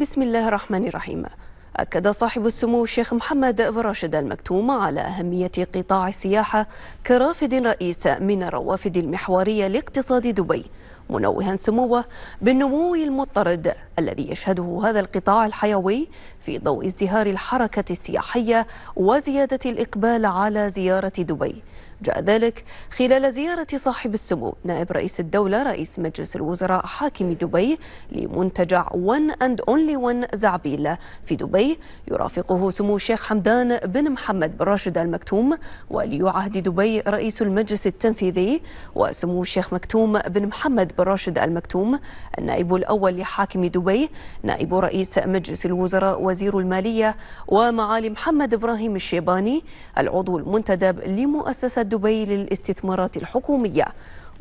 بسم الله الرحمن الرحيم أكد صاحب السمو الشيخ محمد بن راشد المكتوم على أهمية قطاع السياحة كرافد رئيس من الروافد المحورية لاقتصاد دبي منوها سموه بالنمو المضطرد الذي يشهده هذا القطاع الحيوي في ضوء ازدهار الحركة السياحية وزيادة الإقبال على زيارة دبي جاء ذلك خلال زيارة صاحب السمو نائب رئيس الدولة رئيس مجلس الوزراء حاكم دبي لمنتجع ون أند أونلي ون زعبيل في دبي يرافقه سمو الشيخ حمدان بن محمد بن راشد المكتوم ولي عهد دبي رئيس المجلس التنفيذي وسمو الشيخ مكتوم بن محمد بن راشد المكتوم النائب الأول لحاكم دبي نائب رئيس مجلس الوزراء وزير المالية ومعالي محمد إبراهيم الشيباني العضو المنتدب لمؤسسة دبي للاستثمارات الحكومية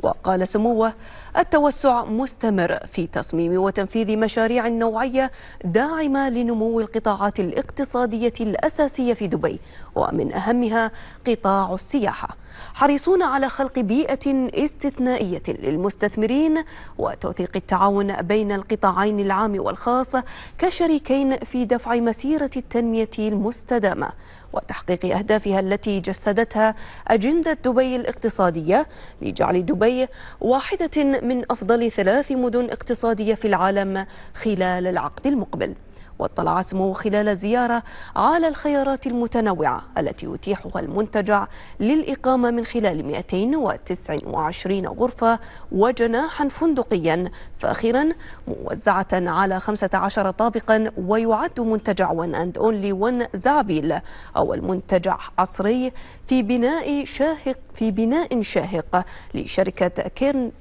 وقال سموه التوسع مستمر في تصميم وتنفيذ مشاريع نوعية داعمة لنمو القطاعات الاقتصادية الأساسية في دبي ومن أهمها قطاع السياحة حريصون على خلق بيئة استثنائية للمستثمرين وتوثيق التعاون بين القطاعين العام والخاص كشريكين في دفع مسيرة التنمية المستدامة وتحقيق أهدافها التي جسدتها أجندة دبي الاقتصادية لجعل دبي واحدة من أفضل ثلاث مدن اقتصادية في العالم خلال العقد المقبل واطلع اسمه خلال زيارة على الخيارات المتنوعة التي يتيحها المنتجع للإقامة من خلال 229 غرفة وجناحا فندقيا فاخرا موزعة على 15 طابقا ويعد منتجع وان أند أونلي ون زعبيل أو المنتجع عصري في بناء شاهق في بناء شاهق لشركة كيرن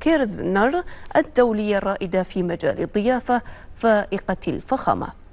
كيرزنر الدولية الرائدة في مجال الضيافة فائقة الفخامة